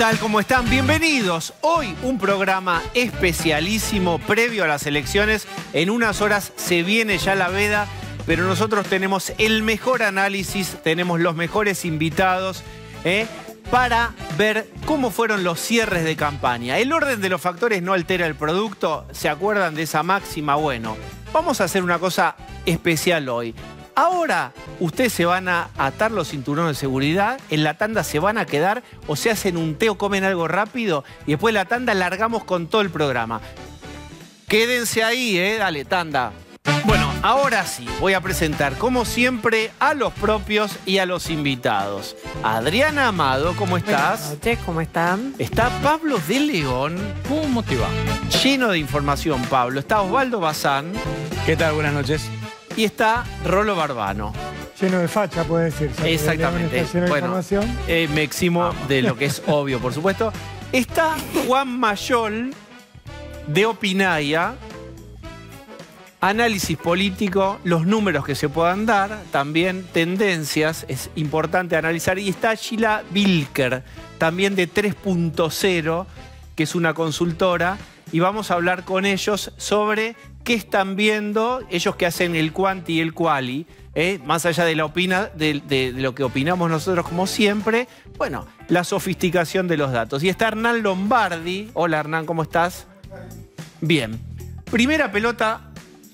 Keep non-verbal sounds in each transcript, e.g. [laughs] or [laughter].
tal? ¿Cómo están? Bienvenidos. Hoy un programa especialísimo previo a las elecciones. En unas horas se viene ya la veda, pero nosotros tenemos el mejor análisis, tenemos los mejores invitados ¿eh? para ver cómo fueron los cierres de campaña. El orden de los factores no altera el producto. ¿Se acuerdan de esa máxima? Bueno, vamos a hacer una cosa especial hoy. Ahora ustedes se van a atar los cinturones de seguridad, en la tanda se van a quedar o se hacen un té o comen algo rápido y después la tanda largamos con todo el programa. Quédense ahí, ¿eh? Dale, tanda. Bueno, ahora sí, voy a presentar como siempre a los propios y a los invitados. Adriana Amado, ¿cómo estás? Buenas noches, ¿cómo están? Está Pablo de León. ¿Cómo te va? Lleno de información, Pablo. Está Osvaldo Bazán. ¿Qué tal? Buenas noches. Y está Rolo Barbano. Lleno de facha, puede decirse. Exactamente. lleno de bueno, eh, me de lo que es [laughs] obvio, por supuesto. Está Juan Mayol de Opinaya. Análisis político, los números que se puedan dar, también tendencias, es importante analizar. Y está Sheila Bilker, también de 3.0, que es una consultora, y vamos a hablar con ellos sobre qué están viendo ellos que hacen el cuanti y el quali, eh? más allá de, la opina, de, lo que opinamos nosotros como siempre, bueno, la sofisticación de los datos. Y está Hernán Lombardi. Hola Hernán, ¿cómo estás? Bien. Primera pelota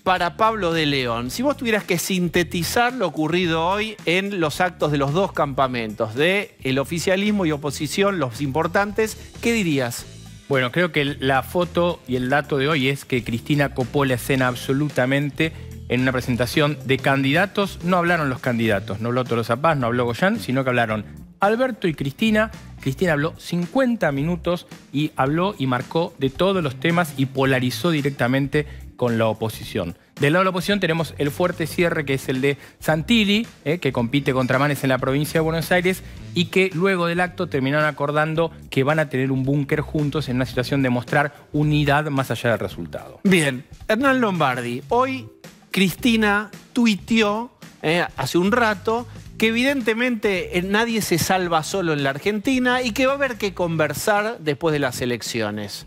para Pablo de León. Si vos tuvieras que sintetizar lo ocurrido hoy en los actos de los dos campamentos, de el oficialismo y oposición, los importantes, ¿qué dirías? Bueno, creo que la foto y el dato de hoy es que Cristina copó la escena absolutamente en una presentación de candidatos. No hablaron los candidatos, no habló Tolosa Paz, no habló Goyán, sino que hablaron Alberto y Cristina. Cristina habló 50 minutos y habló y marcó de todos los temas y polarizó directamente con la oposición. Del lado de la oposición tenemos el fuerte cierre que es el de Santilli, eh, que compite contra Manes en la provincia de Buenos Aires y que luego del acto terminaron acordando que van a tener un búnker juntos en una situación de mostrar unidad más allá del resultado. Bien, Hernán Lombardi, hoy Cristina tuiteó eh, hace un rato que evidentemente eh, nadie se salva solo en la Argentina y que va a haber que conversar después de las elecciones.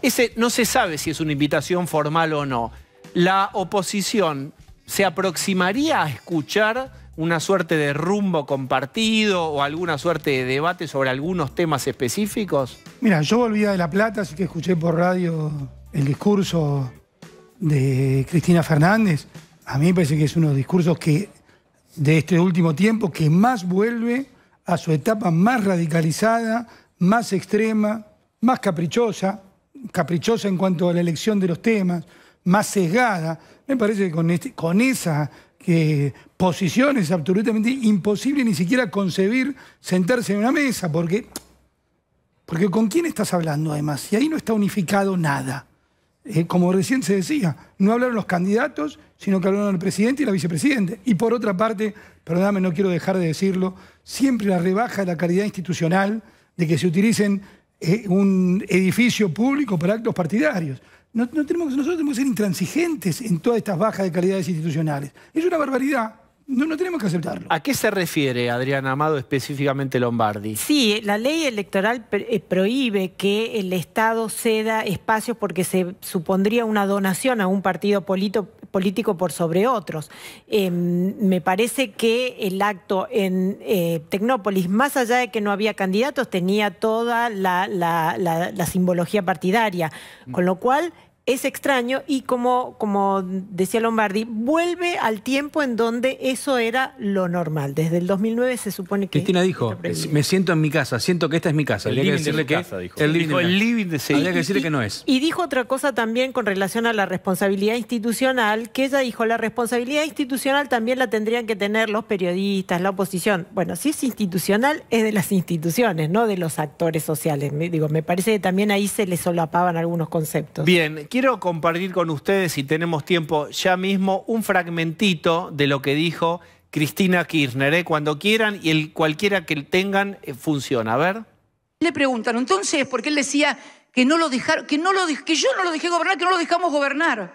Ese no se sabe si es una invitación formal o no la oposición se aproximaría a escuchar una suerte de rumbo compartido o alguna suerte de debate sobre algunos temas específicos? Mira, yo volví de La Plata, así que escuché por radio el discurso de Cristina Fernández. A mí me parece que es uno de los discursos que de este último tiempo que más vuelve a su etapa más radicalizada, más extrema, más caprichosa, caprichosa en cuanto a la elección de los temas, más sesgada, me parece que con, este, con esa posición es absolutamente imposible ni siquiera concebir sentarse en una mesa, porque, porque ¿con quién estás hablando además? Y ahí no está unificado nada. Eh, como recién se decía, no hablaron los candidatos, sino que hablaron el presidente y la vicepresidente. Y por otra parte, perdóname, no quiero dejar de decirlo, siempre la rebaja de la calidad institucional de que se utilicen eh, un edificio público para actos partidarios nosotros tenemos que ser intransigentes en todas estas bajas de calidades institucionales. Es una barbaridad no, no tenemos que aceptarlo. ¿A qué se refiere Adrián Amado específicamente Lombardi? Sí, la ley electoral eh, prohíbe que el Estado ceda espacios porque se supondría una donación a un partido político por sobre otros. Em, me parece que el acto en eh, Tecnópolis, más allá de que no había candidatos, tenía toda la simbología partidaria, con lo cual es extraño y como, como decía Lombardi, vuelve al tiempo en donde eso era lo normal. Desde el 2009 se supone que... Cristina dijo, me siento en mi casa, siento que esta es mi casa. El que decirle que... El, que que no es. Y dijo otra cosa también con relación a la responsabilidad institucional, que ella dijo, la responsabilidad institucional también la tendrían que tener los periodistas, la oposición. Bueno, si es institucional, es de las instituciones, no de los actores sociales. Me, digo, me parece que también ahí se le solapaban algunos conceptos. Bien, quiero compartir con ustedes, si tenemos tiempo ya mismo, un fragmentito de lo que dijo Cristina Kirchner. ¿eh? Cuando quieran y el, cualquiera que tengan eh, funciona. A ver. Le preguntan, entonces, porque él decía que, no lo dejaron, que, no lo, que yo no lo dejé gobernar, que no lo dejamos gobernar.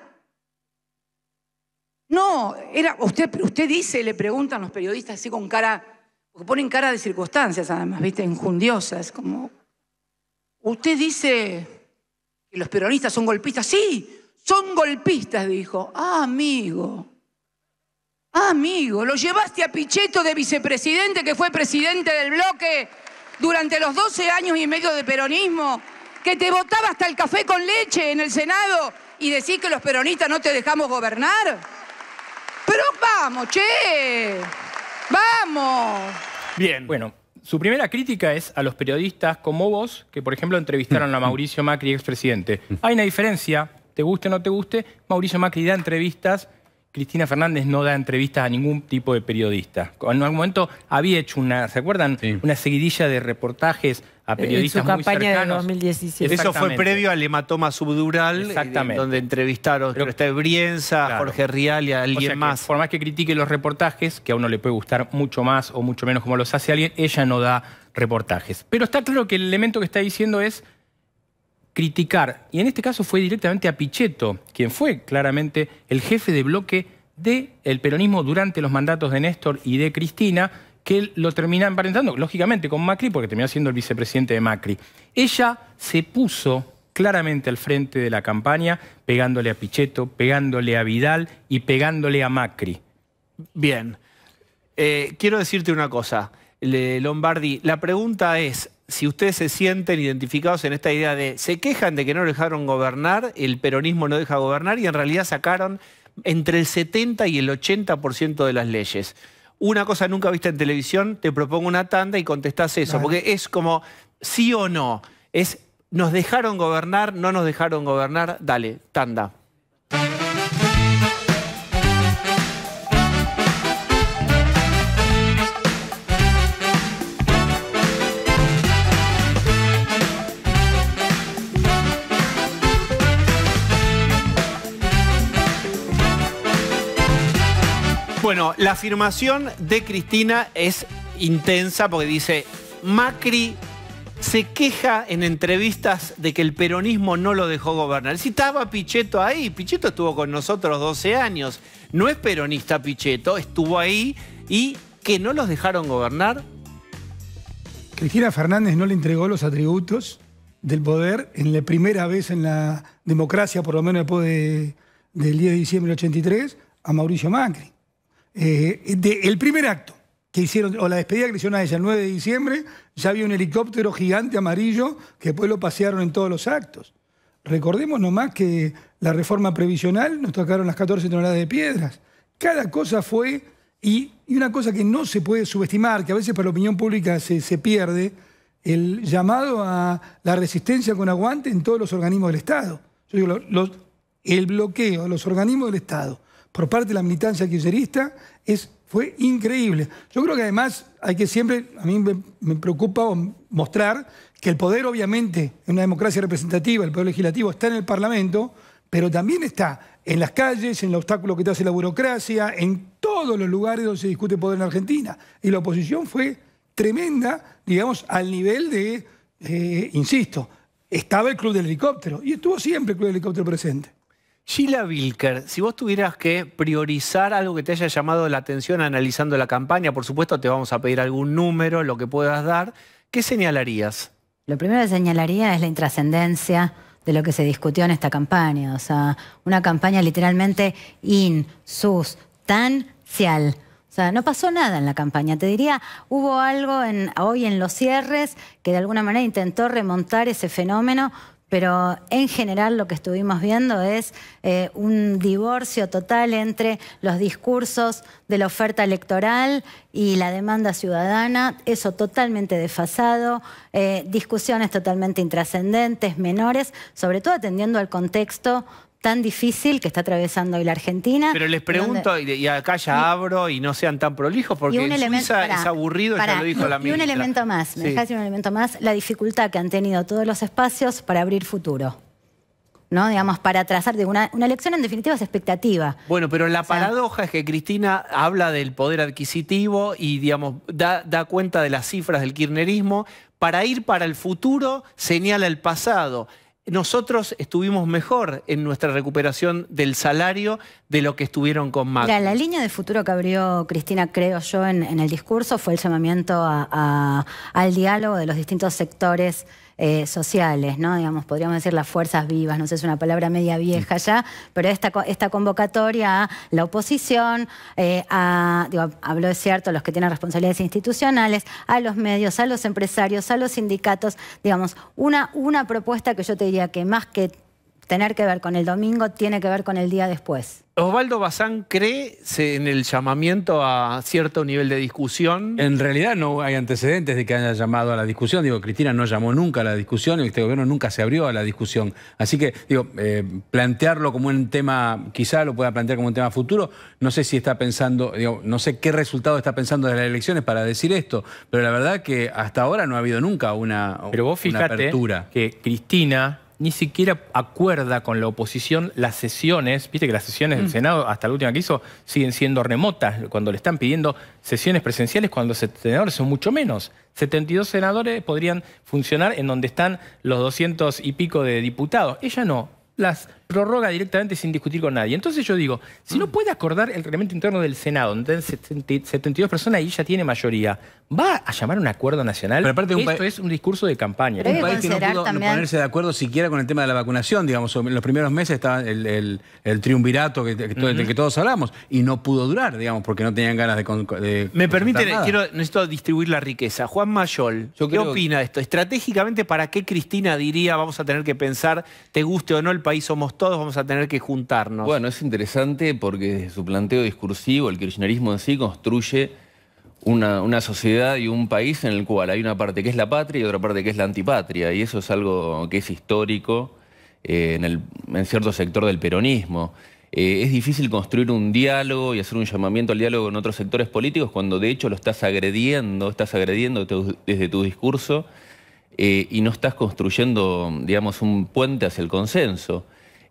No, era, usted, usted dice, le preguntan los periodistas así con cara, porque ponen cara de circunstancias además, viste, enjundiosas, como, usted dice, los peronistas son golpistas. Sí, son golpistas, dijo. amigo. amigo, lo llevaste a Pichetto de vicepresidente, que fue presidente del bloque durante los 12 años y medio de peronismo, que te votaba hasta el café con leche en el Senado y decís que los peronistas no te dejamos gobernar. Pero vamos, che, vamos. Bien. Bueno, su primera crítica es a los periodistas como vos, que por ejemplo entrevistaron a mm. Mauricio Macri, expresidente. Mm. Hay una diferencia, te guste o no te guste, Mauricio Macri da entrevistas, Cristina Fernández no da entrevistas a ningún tipo de periodista. En algún momento había hecho una, ¿se acuerdan? Una seguidilla de reportajes a periodistas muy cercanos. Eso fue previo al hematoma subdural, eh, donde entrevistaron a Brienza, a Jorge Rial y a alguien más. por más que critique los reportajes, que a uno le puede gustar mucho más o mucho menos como los hace alguien, ella no da reportajes. Pero está claro que el elemento que está diciendo es criticar, y en este caso fue directamente a Pichetto, quien fue claramente el jefe de bloque del peronismo durante los mandatos de Néstor y de Cristina, que lo termina emparentando, lógicamente, con Macri, porque terminó siendo el vicepresidente de Macri. Ella se puso claramente al frente de la campaña, pegándole a Pichetto, pegándole a Vidal y pegándole a Macri. Bien. Eh, quiero decirte una cosa, Lombardi. La pregunta es, si ustedes se sienten identificados en esta idea de se quejan de que no lo dejaron gobernar, el peronismo no deja gobernar y en realidad sacaron entre el 70 y el 80% de las leyes una cosa nunca viste en televisión, te propongo una tanda y contestás eso, porque es como sí o no, es nos dejaron gobernar, no nos dejaron gobernar, dale, tanda. Bueno, la afirmación de Cristina es intensa porque dice, Macri se queja en entrevistas de que el peronismo no lo dejó gobernar. Si estaba Pichetto ahí, Pichetto estuvo con nosotros 12 años, no es peronista Pichetto, estuvo ahí y que no los dejaron gobernar. Cristina Fernández no le entregó los atributos del poder en la primera vez en la democracia, por lo menos después del 10 de diciembre de 83, a Mauricio Macri. Eh, de, el primer acto que hicieron, o la despedida que hicieron a ella el 9 de diciembre, ya había un helicóptero gigante amarillo que después lo pasearon en todos los actos. Recordemos nomás que la reforma previsional nos tocaron las 14 toneladas de piedras. Cada cosa fue, y, una cosa que no se puede subestimar, que a veces para la opinión pública se, pierde, el llamado a la resistencia con aguante en todos los organismos del Estado. Yo digo, el bloqueo de los organismos del Estado por parte de la militancia kirchnerista es, fue increíble. Yo creo que además hay que siempre, a mí me, preocupa mostrar que el poder obviamente en una democracia representativa, el poder legislativo está en el Parlamento, pero también está en las calles, en el obstáculo que te hace la burocracia, en todos los lugares donde se discute poder en Argentina. Y la oposición fue tremenda, digamos, al nivel de, eh, insisto, estaba el Club del Helicóptero, y estuvo siempre el Club del Helicóptero presente. Sheila Wilker, si vos tuvieras que priorizar algo que te haya llamado la atención analizando la campaña, por supuesto te vamos a pedir algún número, lo que puedas dar, ¿qué señalarías? Lo primero que señalaría es la intrascendencia de lo que se discutió en esta campaña. O sea, una campaña literalmente insustancial. O sea, no pasó nada en la campaña. Te diría, hubo algo hoy en los cierres que de alguna manera intentó remontar ese fenómeno pero en general lo que estuvimos viendo es eh, un divorcio total entre los discursos de la oferta electoral y la demanda ciudadana, eso totalmente desfasado, eh, discusiones totalmente intrascendentes, menores, sobre todo atendiendo al contexto tan difícil que está atravesando hoy la Argentina. Pero les pregunto, y acá ya abro y no sean tan prolijos, porque en Suiza es aburrido, ya lo dijo la ministra. Y un elemento más, me un elemento más, la dificultad que han tenido todos los espacios para abrir futuro. ¿no? Digamos, para trazar. una, una, elección en definitiva es expectativa. Bueno, pero la paradoja es que Cristina habla del poder adquisitivo y, digamos, da, da cuenta de las cifras del kirchnerismo. Para ir para el futuro señala el pasado nosotros estuvimos mejor en nuestra recuperación del salario de lo que estuvieron con Macri. la línea de futuro que abrió Cristina, creo yo, en, el discurso fue el llamamiento al diálogo de los distintos sectores eh, sociales, ¿no? Digamos, podríamos decir las fuerzas vivas, no sé, es una palabra media vieja ya, pero esta, esta convocatoria a la oposición, eh, a, hablo de cierto, los que tienen responsabilidades institucionales, a los medios, a los empresarios, a los sindicatos, digamos, una, una propuesta que yo te diría que más que tener que ver con el domingo tiene que ver con el día después. Osvaldo Bazán cree en el llamamiento a cierto nivel de discusión. En realidad no hay antecedentes de que haya llamado a la discusión. Digo, Cristina no llamó nunca a la discusión, y este gobierno nunca se abrió a la discusión. Así que, digo, eh, plantearlo como un tema, quizá lo pueda plantear como un tema futuro. No sé si está pensando, digo, no sé qué resultado está pensando de las elecciones para decir esto, pero la verdad que hasta ahora no ha habido nunca una, pero vos apertura. Que Cristina ni siquiera acuerda con la oposición las sesiones, viste que las sesiones del mm. Senado, hasta la última que hizo, siguen siendo remotas, cuando le están pidiendo sesiones presenciales, cuando los senadores son mucho menos. 72 senadores podrían funcionar en donde están los 200 y pico de diputados. Ella no. Las, prorroga directamente sin discutir con nadie. Entonces yo digo, si no mm. puede acordar el reglamento interno del Senado, donde 72 personas y ya tiene mayoría, ¿va a llamar a un acuerdo nacional? Esto es un discurso de campaña. un país que no pudo ponerse de acuerdo siquiera con el tema de la vacunación, digamos. En los primeros meses estaba el, triunvirato que, del que todos hablamos y no pudo durar, digamos, porque no tenían ganas de... Me permite, quiero, necesito distribuir la riqueza. Juan Mayol, ¿qué opina de esto? Estratégicamente, ¿para qué Cristina diría vamos a tener que pensar, te guste o no, el país somos todos? todos vamos a tener que juntarnos. Bueno, es interesante porque desde su planteo discursivo, el kirchnerismo en sí construye una, sociedad y un país en el cual hay una parte que es la patria y otra parte que es la antipatria. Y eso es algo que es histórico eh, en, cierto sector del peronismo. Eh, es difícil construir un diálogo y hacer un llamamiento al diálogo en otros sectores políticos cuando de hecho lo estás agrediendo, estás agrediendo desde tu discurso eh, y no estás construyendo, digamos, un puente hacia el consenso.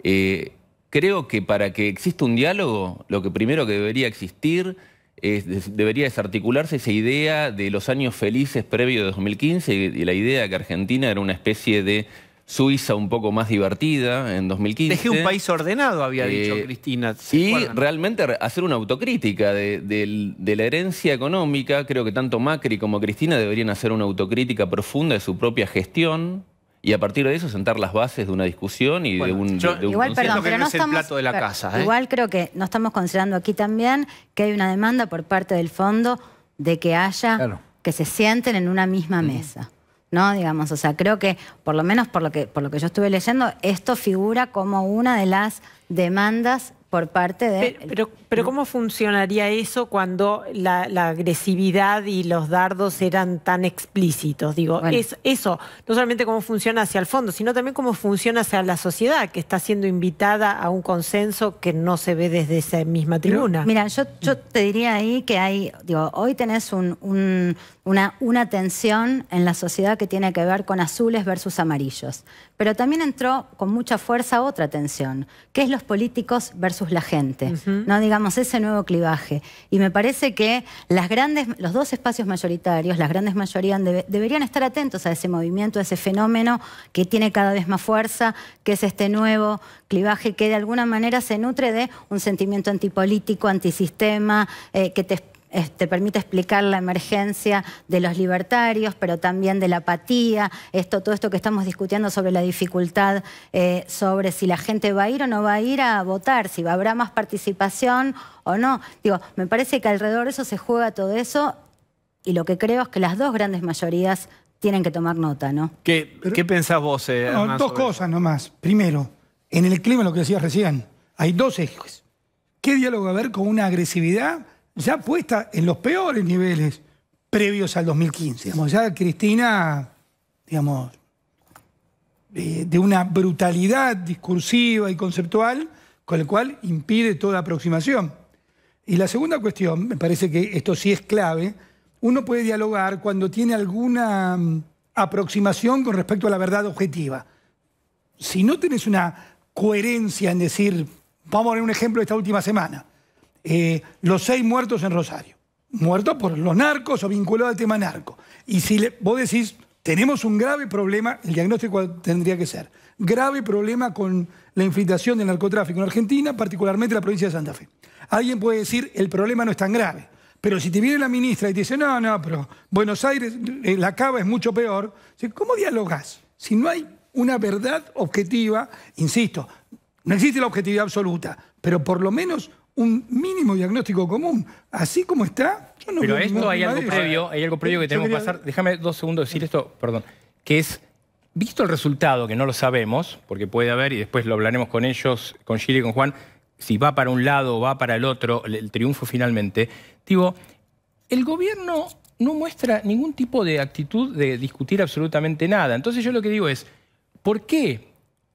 Eh, creo que para que exista un diálogo, lo que primero que debería existir es, debería desarticularse esa idea de los años felices previos de 2015 y, la idea de que Argentina era una especie de Suiza un poco más divertida en 2015. Dejé un país ordenado, había eh, dicho Cristina. Y realmente hacer una autocrítica de, de, la herencia económica. Creo que tanto Macri como Cristina deberían hacer una autocrítica profunda de su propia gestión y a partir de eso sentar las bases de una discusión y de un, de igual, no es el plato de la casa. ¿eh? Igual creo que no estamos considerando aquí también que hay una demanda por parte del fondo de que haya, que se sienten en una misma mesa. ¿No? Digamos, o sea, creo que, por lo menos por lo que, por lo que yo estuve leyendo, esto figura como una de las demandas por parte de... Pero, pero, mm. ¿cómo funcionaría eso cuando la, agresividad y los dardos eran tan explícitos? Digo, es, eso, no solamente cómo funciona hacia el fondo, sino también cómo funciona hacia la sociedad, que está siendo invitada a un consenso que no se ve desde esa misma tribuna. Mira, yo, yo te diría ahí que hay, digo, hoy tenés una, una tensión en la sociedad que tiene que ver con azules versus amarillos, pero también entró con mucha fuerza otra tensión, que es los políticos versus la gente, ¿no? Digamos, ese nuevo clivaje. Y me parece que las grandes, los dos espacios mayoritarios, las grandes mayorías deberían estar atentos a ese movimiento, a ese fenómeno que tiene cada vez más fuerza, que es este nuevo clivaje que de alguna manera se nutre de un sentimiento antipolítico, antisistema, eh, que te ¿Te permite explicar la emergencia de los libertarios, pero también de la apatía, esto, todo esto que estamos discutiendo sobre la dificultad, eh, sobre si la gente va a ir o no va a ir a votar, si habrá más participación o no. Digo, me parece que alrededor de eso se juega todo eso y lo que creo es que las dos grandes mayorías tienen que tomar nota, ¿no? ¿Qué, pensás vos, eh, Dos cosas nomás. Primero, en el clima, lo que decías recién, hay dos ejes. ¿Qué diálogo va a haber con una agresividad ya puesta en los peores niveles previos al 2015. ya Cristina, digamos, eh, de una brutalidad discursiva y conceptual con el cual impide toda aproximación. Y la segunda cuestión, me parece que esto sí es clave, uno puede dialogar cuando tiene alguna mm, aproximación con respecto a la verdad objetiva. Si no tenés una coherencia en decir, vamos a ver un ejemplo de esta última semana, eh, los seis muertos en Rosario, muertos por los narcos o vinculados al tema narco. Y si le, vos decís, tenemos un grave problema, el diagnóstico tendría que ser, grave problema con la infiltración del narcotráfico en Argentina, particularmente en la provincia de Santa Fe. Alguien puede decir, el problema no es tan grave. Pero si te viene la ministra y te dice, no, no, pero Buenos Aires, eh, la cava es mucho peor, ¿cómo dialogás? Si no hay una verdad objetiva, insisto, no existe la objetividad absoluta, pero por lo menos un mínimo diagnóstico común. Así como está, yo no Pero esto hay algo previo, hay algo previo que tenemos que pasar. Déjame dos segundos decir esto, perdón, que es, visto el resultado, que no lo sabemos, porque puede haber, y después lo hablaremos con ellos, con chile y con Juan, si va para un lado o va para el otro, el triunfo finalmente, digo, el gobierno no muestra ningún tipo de actitud de discutir absolutamente nada. Entonces yo lo que digo es, ¿por qué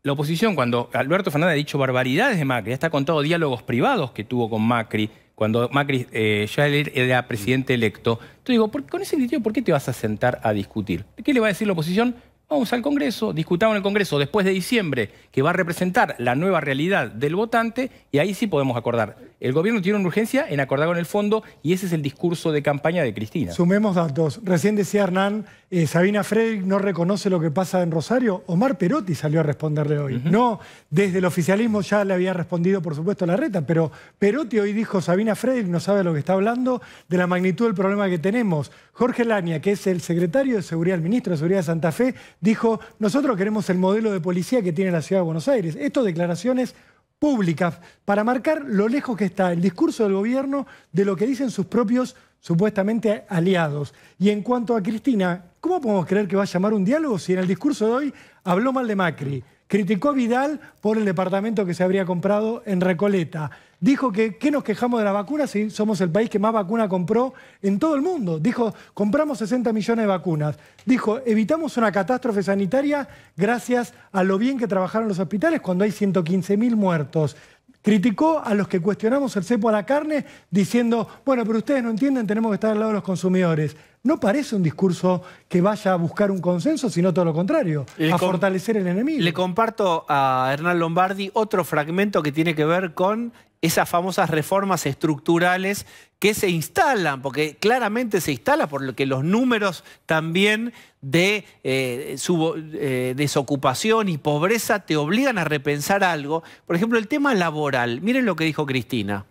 la oposición, cuando Alberto Fernández ha dicho barbaridades de Macri, está contado diálogos privados que tuvo con Macri, cuando Macri eh, ya era presidente electo, Tú digo, con ese criterio, ¿por qué te vas a sentar a discutir? ¿Qué le va a decir la oposición? Vamos al Congreso, discutamos en el Congreso después de diciembre, que va a representar la nueva realidad del votante, y ahí sí podemos acordar. El gobierno tiene una urgencia en acordar con el fondo, y ese es el discurso de campaña de Cristina. Sumemos datos. Recién decía Hernán, eh, Sabina Frederick no reconoce lo que pasa en Rosario. Omar Perotti salió a responderle hoy. No, desde el oficialismo ya le había respondido, por supuesto, la reta, pero Perotti hoy dijo, Sabina Frederick no sabe lo que está hablando, de la magnitud del problema que tenemos. Jorge Lania, que es el secretario de Seguridad, el ministro de Seguridad de Santa Fe, dijo, nosotros queremos el modelo de policía que tiene la ciudad de Buenos Aires. Esto declaraciones públicas para marcar lo lejos que está el discurso del gobierno de lo que dicen sus propios supuestamente aliados. Y en cuanto a Cristina, ¿cómo podemos creer que va a llamar un diálogo si en el discurso de hoy habló mal de Macri? Criticó a Vidal por el departamento que se habría comprado en Recoleta dijo que ¿qué nos quejamos de la vacuna si somos el país que más vacuna compró en todo el mundo? Dijo, compramos 60 millones de vacunas. Dijo, evitamos una catástrofe sanitaria gracias a lo bien que trabajaron los hospitales cuando hay 115 mil muertos. Criticó a los que cuestionamos el cepo a la carne diciendo, bueno, pero ustedes no entienden, tenemos que estar al lado de los consumidores. No parece un discurso que vaya a buscar un consenso, sino todo lo contrario, a fortalecer el enemigo. Le comparto a Hernán Lombardi otro fragmento que tiene que ver con esas famosas reformas estructurales que se instalan, porque claramente se instala, por lo que los números también de eh, eh, desocupación y pobreza te obligan a repensar algo. Por ejemplo, el tema laboral. Miren lo que dijo Cristina.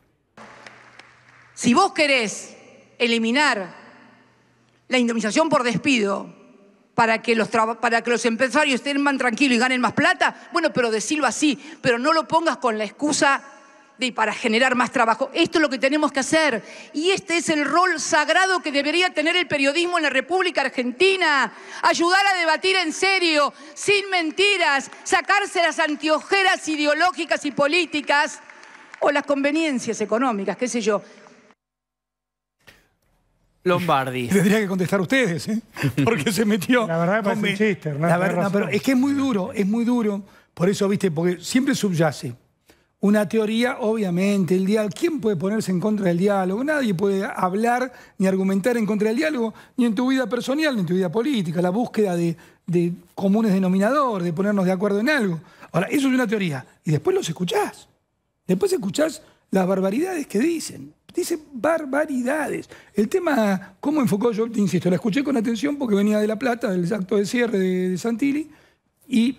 Si vos querés eliminar la indemnización por despido para que los, para que los empresarios estén más tranquilos y ganen más plata, bueno, pero decirlo así, pero no lo pongas con la excusa para generar más trabajo. Esto es lo que tenemos que hacer. Y este es el rol sagrado que debería tener el periodismo en la República Argentina. Ayudar a debatir en serio, sin mentiras, sacarse las antiojeras ideológicas y políticas o las conveniencias económicas, qué sé yo. Lombardi. Tendría que contestar ustedes, ¿eh? [laughs] Porque se metió. La verdad pero es que es muy duro, es muy duro. Por eso, viste, porque siempre subyace una teoría, obviamente, el diálogo, ¿quién puede ponerse en contra del diálogo? Nadie puede hablar ni argumentar en contra del diálogo, ni en tu vida personal, ni en tu vida política, la búsqueda de, comunes denominadores, de ponernos de acuerdo en algo. Ahora, eso es una teoría, y después los escuchás, después escuchás las barbaridades que dicen, dice barbaridades. El tema, ¿cómo enfocó? Yo te insisto, la escuché con atención porque venía de La Plata, del acto de cierre de, de Santilli, y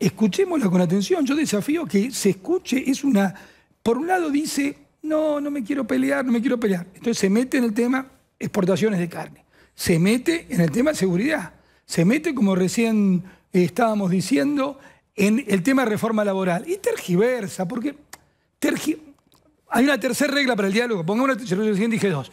Escuchémosla con atención. Yo desafío que se escuche. Es una. Por un lado dice, no, no me quiero pelear, no me quiero pelear. Entonces se mete en el tema exportaciones de carne. Se mete en el tema seguridad. Se mete, como recién eh, estábamos diciendo, en el tema reforma laboral. Y tergiversa, porque hay una tercera regla para el diálogo. Pongamos una, yo recién dije dos.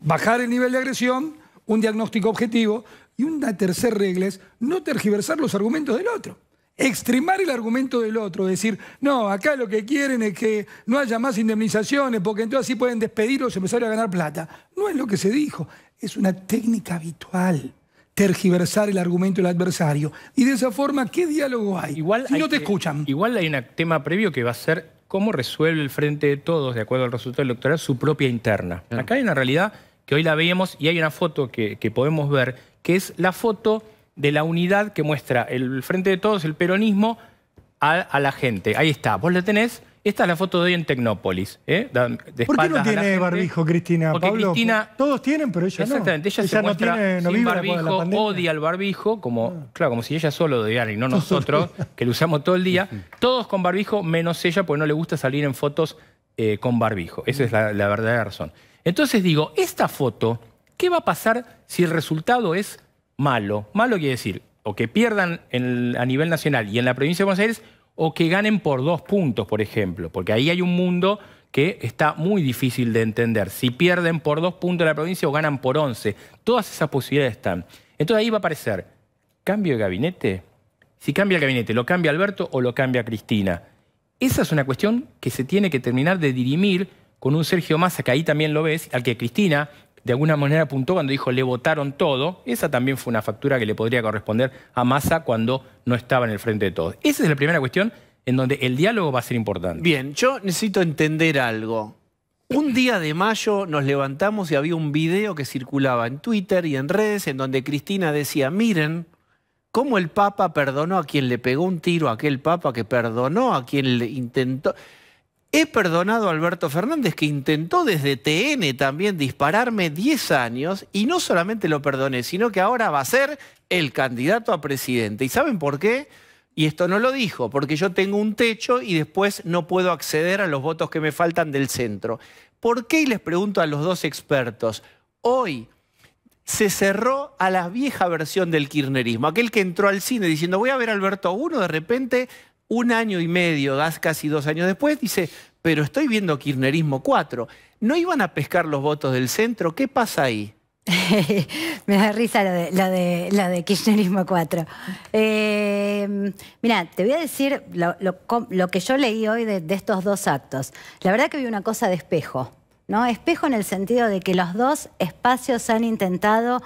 Bajar el nivel de agresión, un diagnóstico objetivo. Y una tercera regla es no tergiversar los argumentos del otro extremar el argumento del otro, decir, no, acá lo que quieren es que no haya más indemnizaciones porque entonces así pueden despedir los empresarios a ganar plata. No es lo que se dijo, es una técnica habitual tergiversar el argumento del adversario. Y de esa forma, ¿qué diálogo hay? Igual si no te escuchan. Igual hay un tema previo que va a ser cómo resuelve el Frente de Todos, de acuerdo al resultado electoral, su propia interna. Acá hay una realidad que hoy la veíamos y hay una foto que podemos ver, que es la foto de la unidad que muestra el Frente de Todos, el peronismo, a, la gente. Ahí está, vos la tenés. Esta es la foto de hoy en Tecnópolis. ¿eh? ¿Por qué no tiene barbijo Cristina, todos tienen, pero ella no. Exactamente, ella se muestra sin barbijo, odia el barbijo, como, ah. claro, como si ella solo odiara y no [laughs] nosotros, que lo usamos todo el día. Todos con barbijo, menos ella, porque no le gusta salir en fotos eh, con barbijo. Esa es la, la verdadera razón. Entonces digo, esta foto, ¿qué va a pasar si el resultado es malo. Malo quiere decir o que pierdan a nivel nacional y en la provincia de Buenos Aires o que ganen por dos puntos, por ejemplo, porque ahí hay un mundo que está muy difícil de entender. Si pierden por dos puntos en la provincia o ganan por once, todas esas posibilidades están. Entonces ahí va a aparecer, ¿cambio de gabinete? Si cambia el gabinete, ¿lo cambia Alberto o lo cambia Cristina? Esa es una cuestión que se tiene que terminar de dirimir con un Sergio Massa, que ahí también lo ves, al que Cristina de alguna manera apuntó cuando dijo le votaron todo. Esa también fue una factura que le podría corresponder a Massa cuando no estaba en el frente de todos. Esa es la primera cuestión en donde el diálogo va a ser importante. Bien, yo necesito entender algo. Un día de mayo nos levantamos y había un video que circulaba en Twitter y en redes en donde Cristina decía, miren cómo el Papa perdonó a quien le pegó un tiro, a aquel Papa que perdonó a quien le intentó... He perdonado a Alberto Fernández, que intentó desde TN también dispararme 10 años, y no solamente lo perdoné, sino que ahora va a ser el candidato a presidente. ¿Y saben por qué? Y esto no lo dijo, porque yo tengo un techo y después no puedo acceder a los votos que me faltan del centro. ¿Por qué? Y les pregunto a los dos expertos. Hoy se cerró a la vieja versión del kirchnerismo, aquel que entró al cine diciendo voy a ver a Alberto I, de repente un año y medio, casi dos años después, dice, pero estoy viendo Kirchnerismo 4. ¿No iban a pescar los votos del centro? ¿Qué pasa ahí? [laughs] Me da risa la de, de, Kirchnerismo 4. Em, mira, te voy a decir lo, que yo leí hoy de, estos dos actos. La verdad que vi una cosa de espejo, ¿no? Espejo en el sentido de que los dos espacios han intentado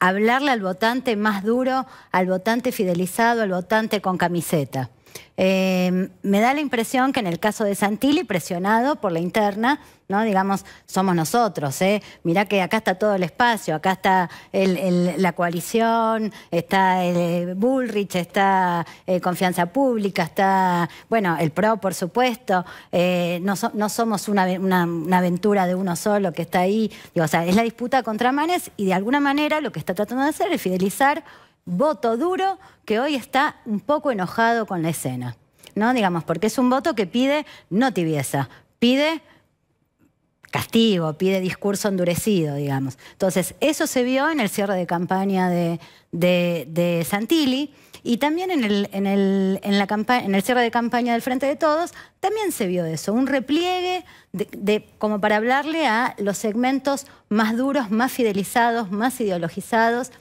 hablarle al votante más duro, al votante fidelizado, al votante con camiseta. Em, me da la impresión que en el caso de Santilli, presionado por la interna, ¿no? digamos, somos nosotros, ¿eh? mirá que acá está todo el espacio, acá está la coalición, está el eh, Bullrich, está eh, Confianza Pública, está, bueno, el PRO, por supuesto, eh, no, somos una, aventura de uno solo que está ahí, es la disputa contra Manes y de alguna manera lo que está tratando de hacer es fidelizar voto duro que hoy está un poco enojado con la escena. ¿No? Digamos, porque es un voto que pide no tibieza, pide castigo, pide discurso endurecido, digamos. Entonces, eso se vio en el cierre de campaña de, de, Santilli y también en el, en, el, cierre de campaña del Frente de Todos, también se vio eso, un repliegue de, como para hablarle a los segmentos más duros, más fidelizados, más ideologizados,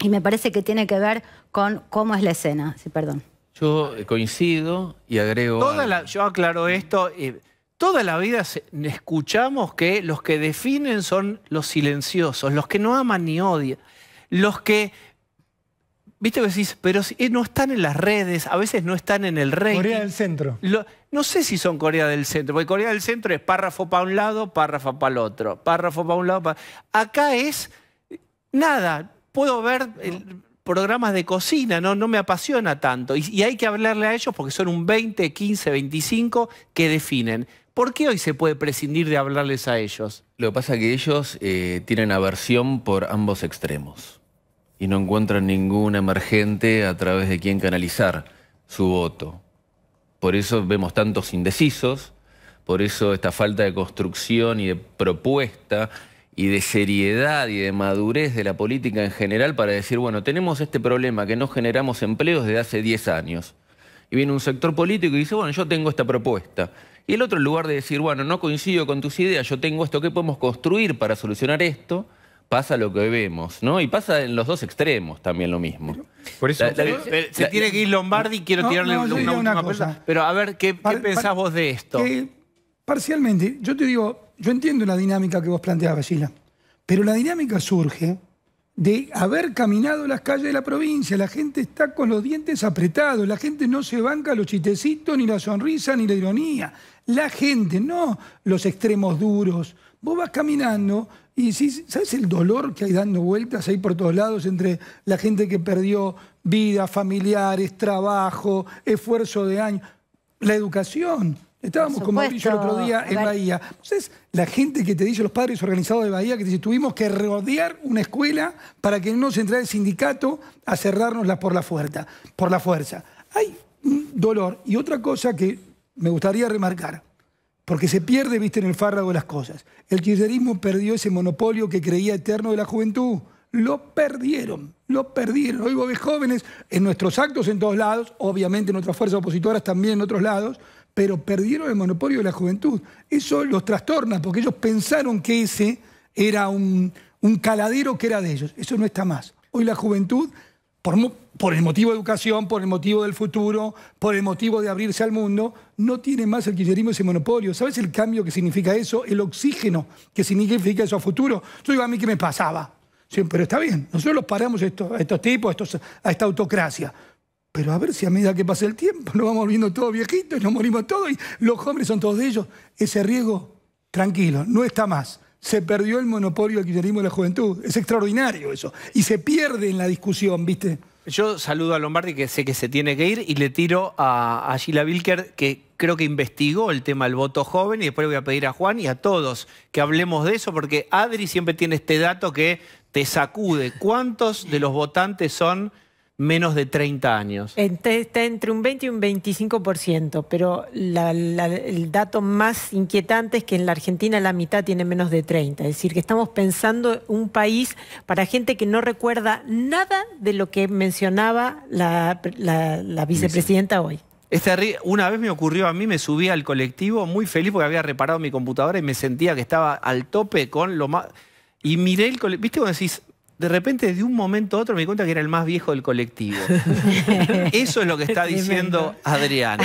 y me parece que tiene que ver con cómo es la escena. Sí, perdón. Yo eh, coincido y agrego... yo aclaro esto. Eh, toda la vida escuchamos que los que definen son los silenciosos, los que no aman ni odian, los que... Viste que decís, pero eh, no están en las redes, a veces no están en el rey. Corea del Centro. no sé si son Corea del Centro, porque Corea del Centro es párrafo para un lado, párrafo para el otro, párrafo para un lado, párrafo... Acá es nada, puedo ver programas de cocina, no, no me apasiona tanto. Y, hay que hablarle a ellos porque son un 20, 15, 25 que definen. ¿Por qué hoy se puede prescindir de hablarles a ellos? Lo que pasa es que ellos eh, tienen aversión por ambos extremos y no encuentran ninguna emergente a través de quien canalizar su voto. Por eso vemos tantos indecisos, por eso esta falta de construcción y de propuesta y de seriedad y de madurez de la política en general para decir, bueno, tenemos este problema que no generamos empleos desde hace 10 años. Y viene un sector político y dice, bueno, yo tengo esta propuesta. Y el otro, en lugar de decir, bueno, no coincido con tus ideas, yo tengo esto, ¿qué podemos construir para solucionar esto? pasa lo que vemos, ¿no? Y pasa en los dos extremos también lo mismo. Por eso eh, se tiene que ir Lombardi, quiero tirarle una, última cosa. Pero a ver, ¿qué, pensás vos de esto? Que, parcialmente, yo te digo, yo entiendo la dinámica que vos planteabas, Sheila, pero la dinámica surge de haber caminado las calles de la provincia, la gente está con los dientes apretados, la gente no se banca los chistecitos, ni la sonrisa, ni la ironía. La gente, no los extremos duros. Vos vas caminando y si ¿sabes el dolor que hay dando vueltas ahí por todos lados entre la gente que perdió vida, familiares, trabajo, esfuerzo de años? La educación, Estábamos con Mauricio el otro día en Bahía. Entonces, pues la gente que te dice, los padres organizados de Bahía, que te dice, tuvimos que rodear una escuela para que no se entrara el sindicato a cerrarnos por la fuerza. Por la fuerza. Hay un dolor. Y otra cosa que me gustaría remarcar, porque se pierde, viste, en el fárrago de las cosas. El kirchnerismo perdió ese monopolio que creía eterno de la juventud. Lo perdieron, lo perdieron. Hoy vos jóvenes en nuestros actos en todos lados, obviamente en otras fuerzas opositoras también en otros lados, pero perdieron el monopolio de la juventud. Eso los trastorna, porque ellos pensaron que ese era un, caladero que era de ellos. Eso no está más. Hoy la juventud, por, el motivo de educación, por el motivo del futuro, por el motivo de abrirse al mundo, no tiene más el kirchnerismo ese monopolio. ¿Sabes el cambio que significa eso? El oxígeno que significa eso a futuro. Yo digo a mí que me pasaba. pero está bien, nosotros los paramos a estos, tipos, estos, a esta autocracia. Pero a ver si a medida que pasa el tiempo nos vamos volviendo todos viejitos y nos morimos todos y los hombres son todos de ellos. Ese riesgo, tranquilo, no está más. Se perdió el monopolio del kirchnerismo de la juventud. Es extraordinario eso. Y se pierde en la discusión, ¿viste? Yo saludo a Lombardi, que sé que se tiene que ir, y le tiro a, a Gila que creo que investigó el tema del voto joven, y después voy a pedir a Juan y a todos que hablemos de eso, porque Adri siempre tiene este dato que te sacude. ¿Cuántos de los votantes son menos de 30 años. está entre un 20 y un 25%, pero el dato más inquietante es que en la Argentina la mitad tiene menos de 30. Es decir, que estamos pensando un país para gente que no recuerda nada de lo que mencionaba la, vicepresidenta hoy. una vez me ocurrió a mí, me subí al colectivo muy feliz porque había reparado mi computadora y me sentía que estaba al tope con lo más... Y miré el colectivo, ¿viste cuando decís, de repente de un momento a otro me di cuenta que era el más viejo del colectivo. [laughs] Eso es lo que está diciendo Adrián.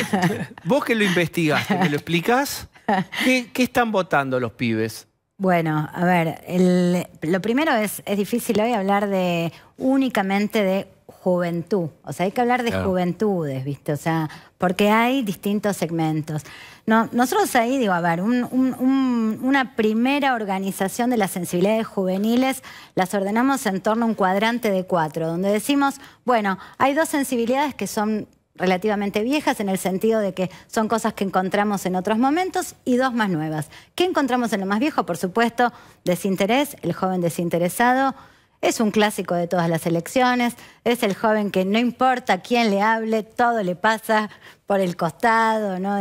Vos que lo investigaste, ¿me lo explicás? ¿Qué, están votando los pibes? Bueno, a ver, lo primero es, es difícil hoy hablar de únicamente de juventud. O sea, hay que hablar de juventudes, ¿viste? O sea, porque hay distintos segmentos. No, nosotros ahí, digo, a ver, una primera organización de las sensibilidades juveniles las ordenamos en torno a un cuadrante de cuatro, donde decimos, bueno, hay dos sensibilidades que son relativamente viejas en el sentido de que son cosas que encontramos en otros momentos y dos más nuevas. ¿Qué encontramos en lo más viejo? Por supuesto, desinterés, el joven desinteresado, es un clásico de todas las elecciones, es el joven que no importa quién le hable, todo le pasa por el costado, ¿no?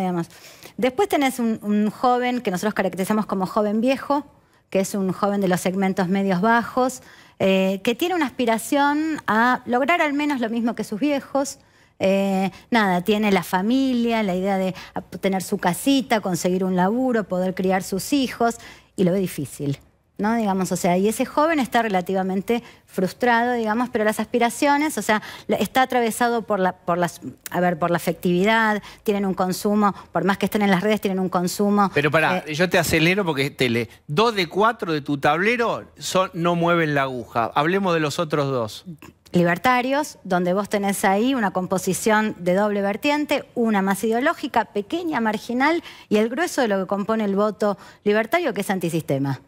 Después tenés un, joven que nosotros caracterizamos como joven viejo, que es un joven de los segmentos medios bajos, eh, que tiene una aspiración a lograr al menos lo mismo que sus viejos, eh, nada, tiene la familia, la idea de tener su casita, conseguir un laburo, poder criar sus hijos, y lo ve difícil. ¿no? Digamos, o sea, y ese joven está relativamente frustrado, digamos, pero las aspiraciones, o sea, está atravesado por la, por las, a ver, por la afectividad, tienen un consumo, por más que estén en las redes, tienen un consumo. Pero pará, eh, yo te acelero porque tele, dos de cuatro de tu tablero son, no mueven la aguja. Hablemos de los otros dos. Libertarios, donde vos tenés ahí una composición de doble vertiente, una más ideológica, pequeña, marginal, y el grueso de lo que compone el voto libertario, que es antisistema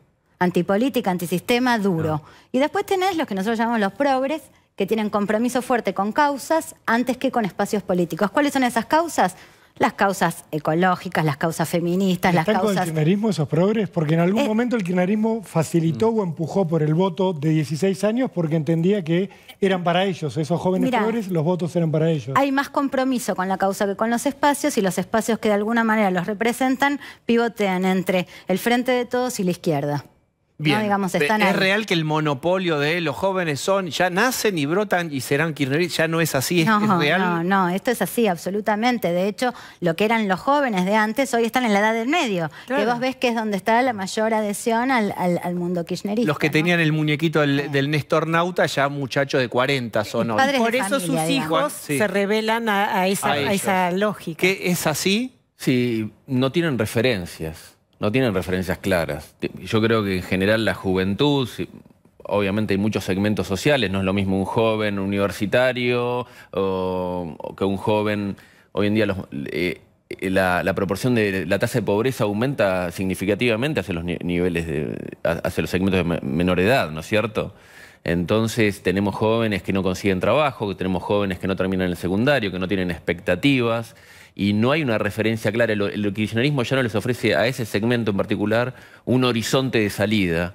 antipolítica, antisistema, duro. Ah. Y después tenés los que nosotros llamamos los progres, que tienen compromiso fuerte con causas antes que con espacios políticos. ¿Cuáles son esas causas? Las causas ecológicas, las causas feministas, las causas... ¿Están con el kirchnerismo esos progres? Porque en algún eh. momento el kirchnerismo facilitó mm. o empujó por el voto de 16 años porque entendía que eran para ellos, esos jóvenes progres, los votos eran para ellos. Hay más compromiso con la causa que con los espacios y los espacios que de alguna manera los representan pivotean entre el frente de todos y la izquierda. Eh, ¿Es real que el monopolio de los jóvenes son, ya nacen y brotan y serán kirchneristas? ¿Ya no es así? ¿Es, real? No, no, esto es así, absolutamente. De hecho, lo que eran los jóvenes de antes, hoy están en la edad del medio. Que vos ves que es donde está la mayor adhesión al, al, mundo kirchnerista. Los que tenían el muñequito del, Néstor Nauta, ya muchachos de 40 son hoy. Por eso sus hijos se revelan a, esa, lógica. ¿Qué es así? si no tienen referencias no tienen referencias claras. Yo creo que en general la juventud, obviamente hay muchos segmentos sociales, no es lo mismo un joven universitario o, que un joven, hoy en día eh, la, proporción de la tasa de pobreza aumenta significativamente hacia los niveles de, hacia los segmentos de menor edad, ¿no es cierto? Entonces tenemos jóvenes que no consiguen trabajo, que tenemos jóvenes que no terminan el secundario, que no tienen expectativas y no hay una referencia clara. El, kirchnerismo ya no les ofrece a ese segmento en particular un horizonte de salida.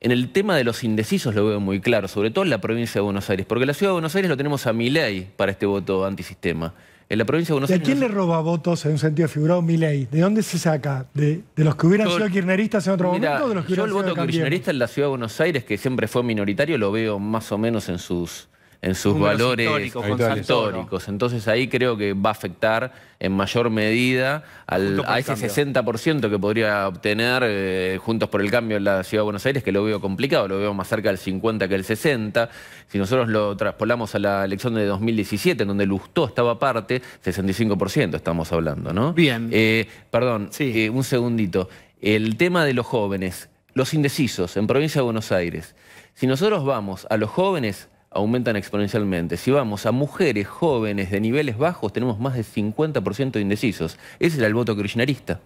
En el tema de los indecisos lo veo muy claro, sobre todo en la provincia de Buenos Aires, porque en la ciudad de Buenos Aires lo tenemos a Milei para este voto antisistema. En la provincia de Buenos Aires. quién le roba votos en un sentido figurado Milei? ¿De dónde se saca? ¿De, los que hubieran sido kirchneristas en otro momento de los que yo el voto kirchnerista en la ciudad de Buenos Aires, que siempre fue minoritario, lo veo más o menos en sus en sus valores históricos, Entonces ahí creo que va a afectar en mayor medida al, a ese 60% que podría obtener eh, Juntos por el Cambio en la Ciudad de Buenos Aires, que lo veo complicado, lo veo más cerca del 50 que el 60. Si nosotros lo traspolamos a la elección de 2017, en donde Lustó estaba aparte, 65% estamos hablando, ¿no? Bien. Eh, perdón, eh, un segundito. El tema de los jóvenes, los indecisos en Provincia de Buenos Aires. Si nosotros vamos a los jóvenes, aumentan exponencialmente. Si vamos a mujeres jóvenes de niveles bajos, tenemos más de 50% indecisos. Ese era el voto kirchnerista.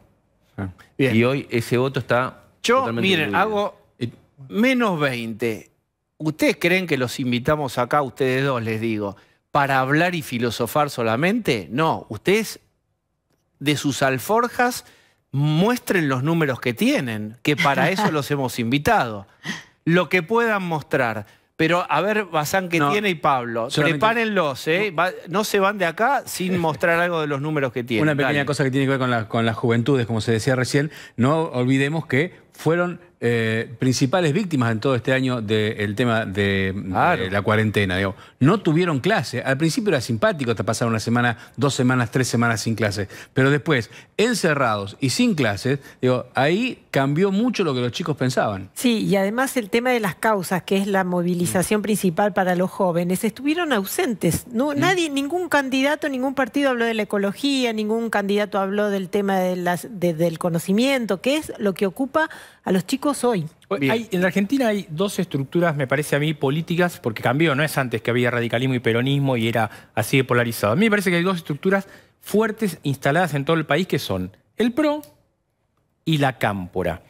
Ah, y hoy ese voto está... Yo, miren, hago menos 20. ¿Ustedes creen que los invitamos acá, ustedes dos, les digo, para hablar y filosofar solamente? No, ustedes de sus alforjas muestren los números que tienen, que para eso [laughs] los hemos invitado. Lo que puedan mostrar. Pero a ver, Bazán, que tiene y Pablo? Prepárenlos, ¿eh? no se van de acá sin [laughs] mostrar algo de los números que tienen. Una pequeña cosa que tiene que ver con, con las juventudes, como se decía recién. No olvidemos que fueron eh, principales víctimas en todo este año del tema de, la cuarentena. Digo, no tuvieron clase. Al principio era simpático hasta pasar una semana, dos semanas, tres semanas sin clase. Pero después, encerrados y sin clases, digo, ahí cambió mucho lo que los chicos pensaban. Sí, y además el tema de las causas, que es la movilización principal para los jóvenes, estuvieron ausentes. No, mm. nadie, ningún candidato, ningún partido habló de la ecología, ningún candidato habló del tema del conocimiento, que es lo que ocupa a los chicos hoy. en la Argentina hay dos estructuras, me parece a mí, políticas, porque cambió, no es antes que había radicalismo y peronismo y era así de polarizado. A mí me parece que hay dos estructuras fuertes instaladas en todo el país que son el PRO y la Cámpora.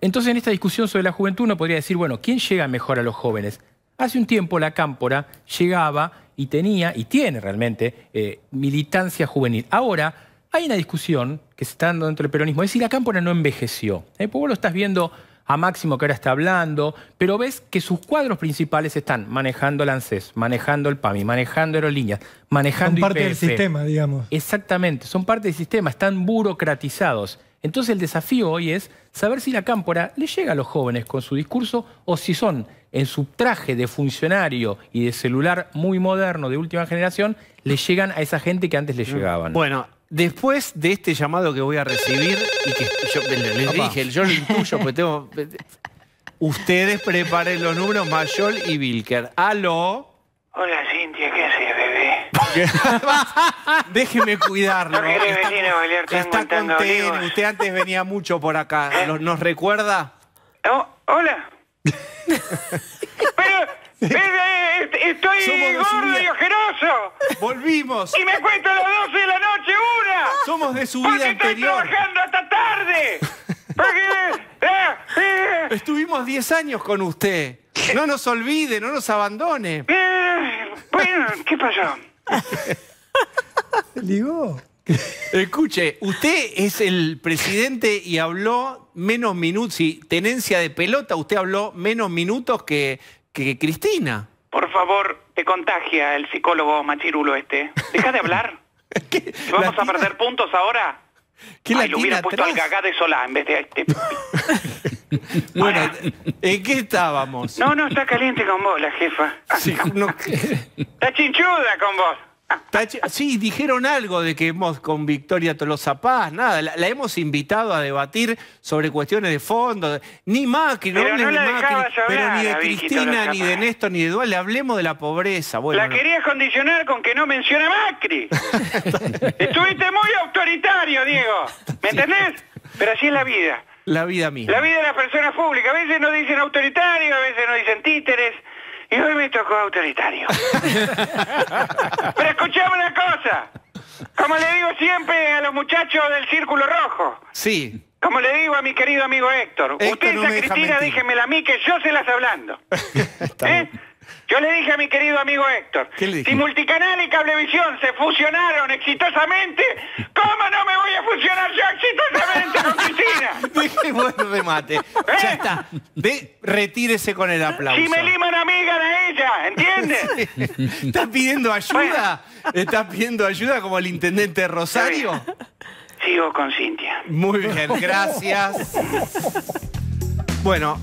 Entonces en esta discusión sobre la juventud uno podría decir, bueno, ¿quién llega mejor a los jóvenes? Hace un tiempo la Cámpora llegaba y tenía, y tiene realmente, eh, militancia juvenil. Ahora hay una discusión que se está dando dentro del peronismo, es si la cámpora no envejeció. el ¿eh? vos lo estás viendo a Máximo que ahora está hablando, pero ves que sus cuadros principales están manejando el ANSES, manejando el PAMI, manejando aerolíneas, manejando Son parte del sistema, digamos. Exactamente, son parte del sistema, están burocratizados. Entonces el desafío hoy es saber si la cámpora le llega a los jóvenes con su discurso o si son en su traje de funcionario y de celular muy moderno de última generación, le llegan a esa gente que antes le llegaban. Bueno, Después de este llamado que voy a recibir, y que yo le dije, yo lo intuyo, pues tengo. Ustedes preparen los números Mayol y Vilker. ¡Aló! Hola, Cintia, ¿qué haces, bebé? [laughs] Déjeme cuidarlo. venir a bailar contento. Usted antes venía mucho por acá. ¿Nos recuerda? Oh, hola. [laughs] Pero [laughs] Estoy gordo y ojeroso. Volvimos. Y me cuento a las 12 de la noche una. Somos de su vida anterior. Estoy trabajando hasta tarde. [laughs] Eh, eh. Estuvimos 10 años con usted. No nos olvide, no nos abandone. Eh, ¿qué pasó? [laughs] Ligó. Escuche, usted es el presidente y habló menos minutos, y tenencia de pelota, usted habló menos minutos que que Cristina. Por favor, te contagia el psicólogo machirulo este. Deja de hablar. [laughs] ¿Vamos a perder puntos ahora? que Ay, lo hubiera puesto al gagá de Solá en vez de este. [laughs] bueno, ¿en qué estábamos? No, no, está caliente con vos la jefa. está chinchuda con vos sí, dijeron algo de que hemos con Victoria Tolosa Paz, nada, la, hemos invitado a debatir sobre cuestiones de fondo, ni Macri, ni de Cristina, ni de Néstor, ni de Dual, hablemos de la pobreza. Bueno, la querías condicionar con que no menciona Macri. [laughs] Estuviste muy autoritario, Diego, ¿me entendés? Pero así es la vida. La vida mía La vida de las personas públicas. A veces no dicen autoritario, a veces no dicen títeres. Y hoy me tocó autoritario. [laughs] Pero escuchame una cosa. Como le digo siempre a los muchachos del Círculo Rojo. Sí. Como le digo a mi querido amigo Héctor, usted esa Cristina déjenmela a mí que yo se las hablando. [laughs] ¿Eh? Yo le dije a mi querido amigo Héctor, si Multicanal y Cablevisión se fusionaron exitosamente, ¿cómo no me voy a fusionar yo exitosamente con Cristina? [laughs] Dije buen remate. Ya ¿Eh? está. Ve, retírese con el aplauso. Si me liman amiga a ella, ¿entiendes? [laughs] ¿Estás pidiendo ayuda? ¿Estás pidiendo ayuda como el intendente Rosario? Sigo con Cintia. Muy bien, gracias. [laughs] Bueno,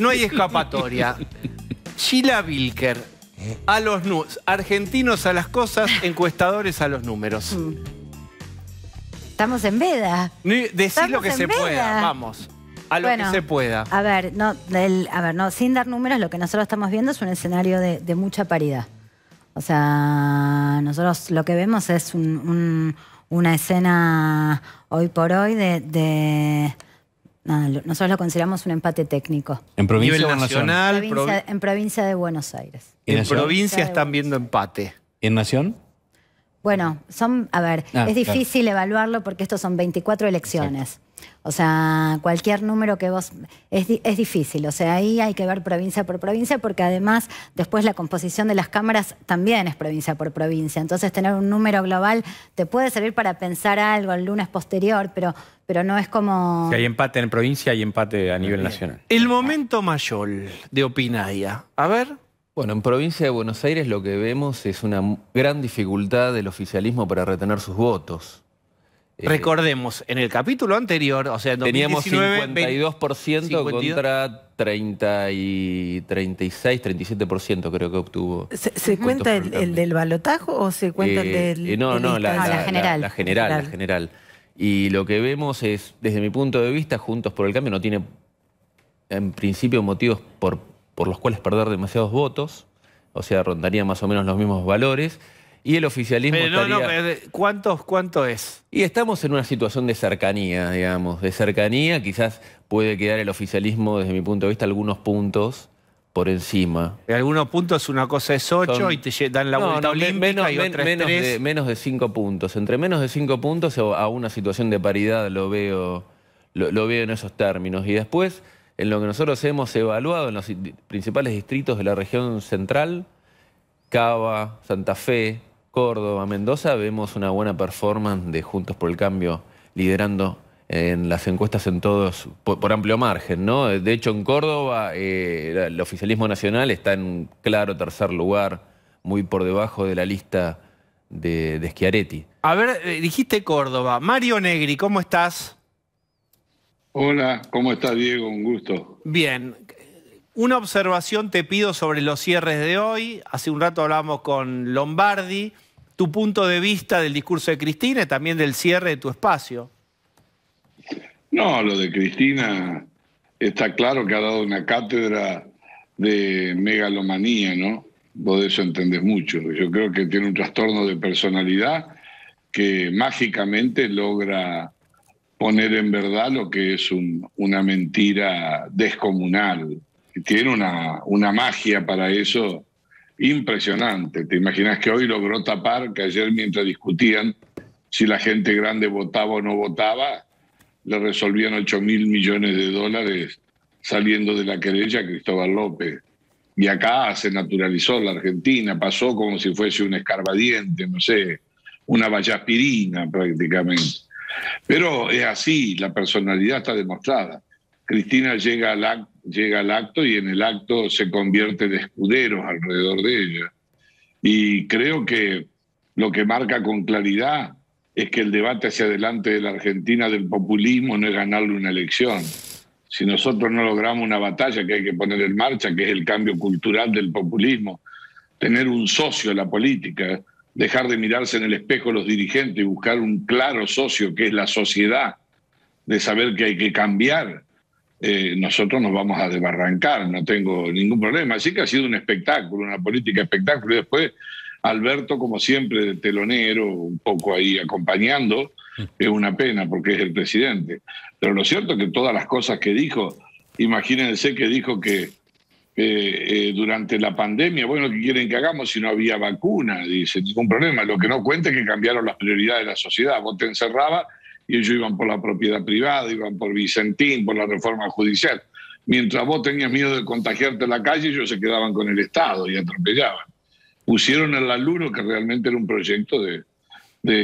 no hay escapatoria. Sheila Bilker. A los argentinos a las cosas, [laughs] encuestadores a los números. Mm. Estamos en veda. Decir lo que se pueda, vamos. A lo que se pueda. A ver, no, a ver, no, sin dar números, lo que nosotros estamos viendo es un escenario de, mucha paridad. O sea, nosotros lo que vemos es una escena hoy por hoy de nada, nosotros lo consideramos un empate técnico. ¿En provincia nacional? en, provincia, en provincia de Buenos Aires. En, provincia están viendo empate. ¿En nación? Bueno, son, a ver, ah, es difícil evaluarlo porque estos son 24 elecciones. O sea, cualquier número que vos... Es, difícil, o sea, ahí hay que ver provincia por provincia porque además después la composición de las cámaras también es provincia por provincia. Entonces tener un número global te puede servir para pensar algo el lunes posterior, pero, pero no es como... Si hay empate en provincia, hay empate a nivel nacional. El momento mayor de Opinaya. A ver... Bueno, en provincia de Buenos Aires lo que vemos es una gran dificultad del oficialismo para retener sus votos. Eh, Recordemos, en el capítulo anterior, o sea, en 2019, teníamos 52% contra 30 y 36, 37% creo que obtuvo. ¿Se, cuenta el, del balotajo o se cuenta el eh, eh, del.? no, no, la, general. La, general, la general. Y lo que vemos es, desde mi punto de vista, Juntos por el Cambio no tiene, en principio, motivos por, por los cuales perder demasiados votos. O sea, rondaría más o menos los mismos valores y el oficialismo pero no, ¿cuánto es? Y estamos en una situación de cercanía, digamos, de cercanía. Quizás puede quedar el oficialismo, desde mi punto de vista, algunos puntos por encima. algunos puntos una cosa es ocho y te dan la vuelta olímpica menos, y De, cinco puntos. Entre menos de cinco puntos a una situación de paridad lo veo, lo, lo veo en esos términos. Y después, en lo que nosotros hemos evaluado en los principales distritos de la región central, Cava, Santa Fe, Córdoba, Mendoza, vemos una buena performance de Juntos por el Cambio liderando en las encuestas en todos por, amplio margen, ¿no? De hecho, en Córdoba eh, el oficialismo nacional está en un claro tercer lugar, muy por debajo de la lista de, Schiaretti. A ver, eh, dijiste Córdoba. Mario Negri, ¿cómo estás? Hola, ¿cómo estás, Diego? Un gusto. Bien. Una observación te pido sobre los cierres de hoy. Hace un rato hablamos con Lombardi tu punto de vista del discurso de Cristina y también del cierre de tu espacio. No, lo de Cristina está claro que ha dado una cátedra de megalomanía, ¿no? Vos de eso entendés mucho. Yo creo que tiene un trastorno de personalidad que mágicamente logra poner en verdad lo que es una mentira descomunal. Tiene una, una magia para eso impresionante. Te imaginas que hoy logró tapar que ayer mientras discutían si la gente grande votaba o no votaba, le resolvían 8 mil millones de dólares saliendo de la querella a Cristóbal López. Y acá se naturalizó la Argentina, pasó como si fuese un escarbadiente, no sé, una vallaspirina prácticamente. Pero es así, la personalidad está demostrada. Cristina llega al, acto, llega al acto y en el acto se convierte en escuderos alrededor de ella. Y creo que lo que marca con claridad es que el debate hacia adelante de la Argentina del populismo no es ganarle una elección. Si nosotros no logramos una batalla que hay que poner en marcha, que es el cambio cultural del populismo, tener un socio en la política, dejar de mirarse en el espejo los dirigentes y buscar un claro socio que es la sociedad, de saber que hay que cambiar eh, nosotros nos vamos a desbarrancar, no tengo ningún problema. Así que ha sido un espectáculo, una política espectáculo. Y después Alberto, como siempre, de telonero, un poco ahí acompañando, es una pena porque es el presidente. Pero lo cierto es que todas las cosas que dijo, imagínense que dijo que eh, durante la pandemia, bueno, ¿qué quieren que hagamos si no había vacuna? Dice, ningún problema. Lo que no cuenta es que cambiaron las prioridades de la sociedad. Vos te encerraba y ellos iban por la propiedad privada, iban por Vicentín, por la reforma judicial. Mientras vos tenías miedo de contagiarte en la calle, ellos se quedaban con el Estado y atropellaban. Pusieron el aluro que realmente era un proyecto de,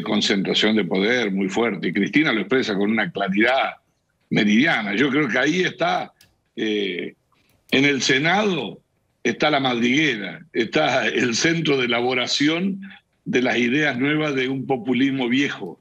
concentración de poder muy fuerte. Y Cristina lo expresa con una claridad meridiana. Yo creo que ahí está, eh, en el Senado está la madriguera, está el centro de elaboración de las ideas nuevas de un populismo viejo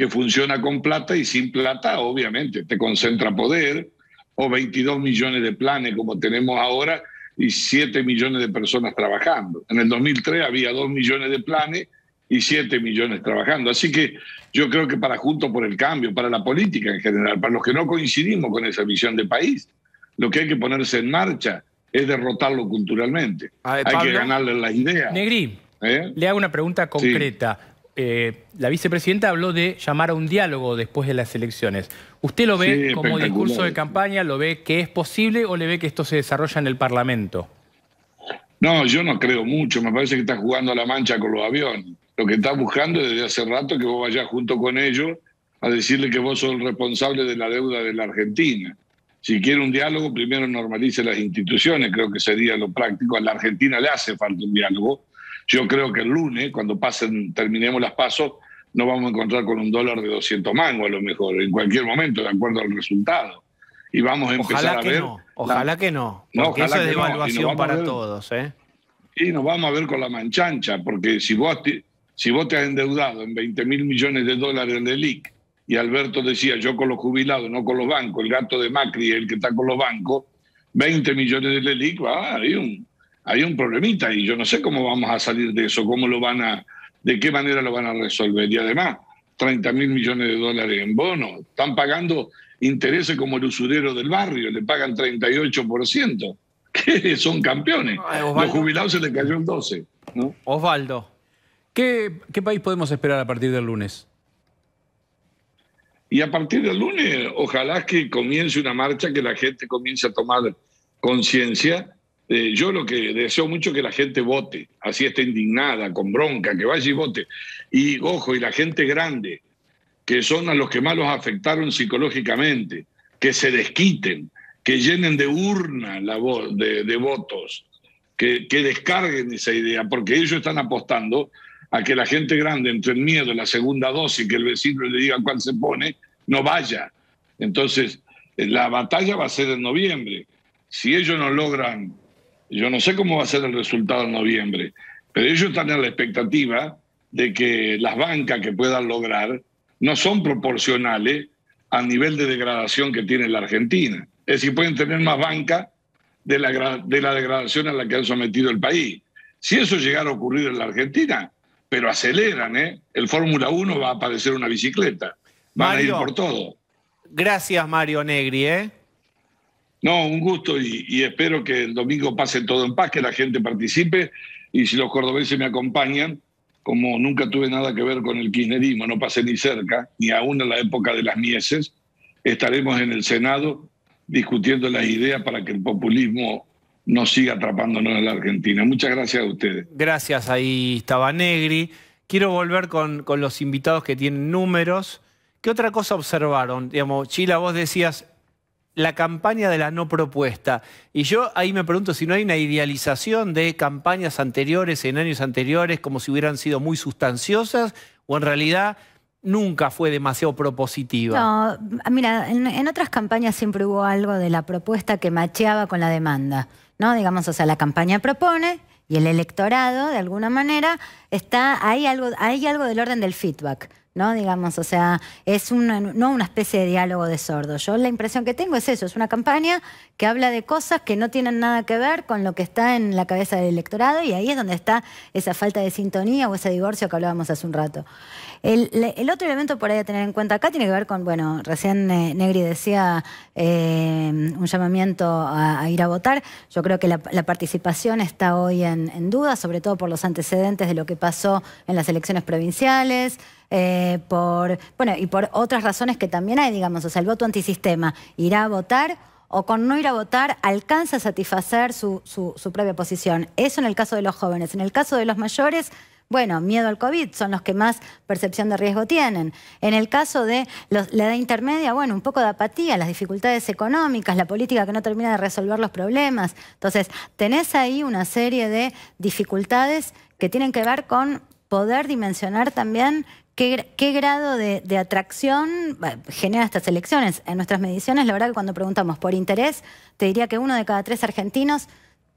que funciona con plata y sin plata, obviamente, te concentra poder, o 22 millones de planes como tenemos ahora y 7 millones de personas trabajando. En el 2003 había 2 millones de planes y 7 millones trabajando. Así que yo creo que para Juntos por el Cambio, para la política en general, para los que no coincidimos con esa visión de país, lo que hay que ponerse en marcha es derrotarlo culturalmente. hay que ganarle la idea. Negri, ¿Eh? le hago una pregunta concreta. Eh, la vicepresidenta habló de llamar a un diálogo después de las elecciones. ¿Usted lo ve como discurso de campaña? ¿Lo ve que es posible o le ve que esto se desarrolla en el Parlamento? No, yo no creo mucho. Me parece que está jugando a la mancha con los aviones. Lo que está buscando desde hace rato es que vos vayas junto con ellos a decirle que vos sos el responsable de la deuda de la Argentina. Si quiere un diálogo, primero normalice las instituciones, creo que sería lo práctico. A la Argentina le hace falta un diálogo yo creo que el lunes, cuando pasen, terminemos las pasos, nos vamos a encontrar con un dólar de 200 mangos a lo mejor, en cualquier momento, de acuerdo al resultado. Y vamos a empezar a ver. Que no, ojalá que no, porque es devaluación para todos. ¿eh? Y nos vamos a ver con la manchancha, porque si vos te, si vos te has endeudado en 20 mil millones de dólares en el y Alberto decía, yo con los jubilados, no con los bancos, el gato de Macri es el que está con los bancos, 20 millones de LELIC, va, hay un, hay un problemita y yo no sé cómo vamos a salir de eso, cómo lo van a, de qué manera lo van a resolver. Y además, 30 mil millones de dólares en bonos, están pagando intereses como el usurero del barrio, le pagan 38%, [laughs] que son campeones. Los jubilados se le cayó un 12%. Osvaldo, ¿qué país podemos esperar a partir del lunes? Y a partir del lunes, ojalá que comience una marcha, que la gente comience a tomar conciencia eh, yo lo que deseo mucho es que la gente vote, así esté indignada, con bronca, que vaya y vote. Y ojo, y la gente grande, que son a los que más los afectaron psicológicamente, que se desquiten, que llenen de urna la de, votos, que, descarguen esa idea, porque ellos están apostando a que la gente grande, entre el miedo, la segunda dosis, que el vecino le diga cuál se pone, no vaya. Entonces, eh, la batalla va a ser en noviembre. Si ellos no logran yo no sé cómo va a ser el resultado en noviembre, pero ellos están en la expectativa de que las bancas que puedan lograr no son proporcionales al nivel de degradación que tiene la Argentina. Es decir, pueden tener más banca de la, de la degradación a la que han sometido el país. Si eso llegara a ocurrir en la Argentina, pero aceleran, ¿eh? El Fórmula 1 va a aparecer una bicicleta. Van a ir por todo. Gracias, Mario Negri, ¿eh? No, un gusto y, espero que el domingo pase todo en paz, que la gente participe y si los cordobeses me acompañan, como nunca tuve nada que ver con el kirchnerismo, no pasé ni cerca, ni aún en la época de las mieses, estaremos en el Senado discutiendo las ideas para que el populismo no siga atrapándonos en la Argentina. Muchas gracias a ustedes. Gracias, ahí estaba Negri. Quiero volver con, con los invitados que tienen números. ¿Qué otra cosa observaron? Digamos, Chila, vos decías, la campaña de la no propuesta. Y yo ahí me pregunto si no hay una idealización de campañas anteriores, en años anteriores, como si hubieran sido muy sustanciosas, o en realidad nunca fue demasiado propositiva. No, mira, en, otras campañas siempre hubo algo de la propuesta que macheaba con la demanda, ¿no? Digamos, o sea, la campaña propone y el electorado, de alguna manera, está, hay algo, hay algo del orden del feedback. ¿no? Digamos, o sea, es una, no una especie de diálogo de sordo. Yo la impresión que tengo es eso, es una campaña que habla de cosas que no tienen nada que ver con lo que está en la cabeza del electorado y ahí es donde está esa falta de sintonía o ese divorcio que hablábamos hace un rato. El, otro elemento por ahí a tener en cuenta acá tiene que ver con, bueno, recién eh, Negri decía eh, un llamamiento a, ir a votar. Yo creo que la, participación está hoy en, duda, sobre todo por los antecedentes de lo que pasó en las elecciones provinciales. Eh, por, bueno, y por otras razones que también hay, digamos, o sea, el voto antisistema irá a votar o con no ir a votar alcanza a satisfacer su, propia posición. Eso en el caso de los jóvenes. En el caso de los mayores, bueno, miedo al COVID, son los que más percepción de riesgo tienen. En el caso de la edad intermedia, bueno, un poco de apatía, las dificultades económicas, la política que no termina de resolver los problemas. Entonces, tenés ahí una serie de dificultades que tienen que ver con poder dimensionar también ¿Qué, grado de, atracción genera estas elecciones? En nuestras mediciones, la verdad que cuando preguntamos por interés, te diría que uno de cada tres argentinos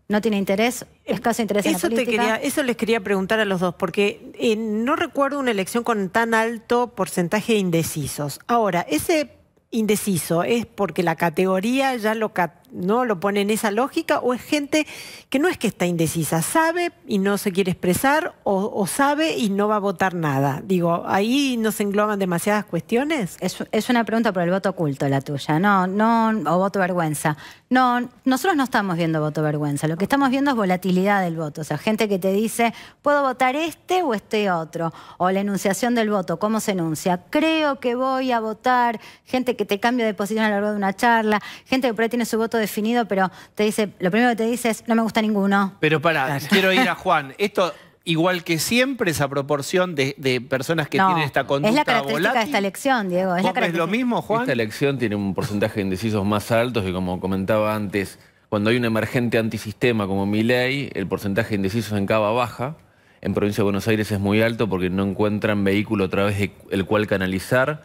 no tiene interés, eh, escaso interés en la política. eso les quería preguntar a los dos, porque eh, no recuerdo una elección con tan alto porcentaje de indecisos. Ahora, ese indeciso es porque la categoría ya lo, ¿no? Lo pone en esa lógica o es gente que no es que está indecisa, sabe y no se quiere expresar o, sabe y no va a votar nada. Digo, ahí nos engloban demasiadas cuestiones. Es, una pregunta por el voto oculto la tuya, no, no, o voto vergüenza. No, nosotros no estamos viendo voto vergüenza, lo que estamos viendo es volatilidad del voto, o sea, gente que te dice, puedo votar este o este otro, o la enunciación del voto, cómo se enuncia, creo que voy a votar, gente que te cambia de posición a lo largo de una charla, gente que por ahí tiene su voto de definido, pero te dice, lo primero que te dice es, no me gusta ninguno. Pero pará, quiero ir a [laughs] Juan. Esto, igual que siempre, esa proporción de, personas que tienen esta conducta Es la característica de esta elección, Diego. Es, lo mismo, Juan? Esta elección tiene un porcentaje de indecisos más altos y como comentaba antes, cuando hay un emergente antisistema como Miley, el porcentaje de indecisos en Cava baja. En provincia de Buenos Aires es muy alto porque no encuentran vehículo a través del cual canalizar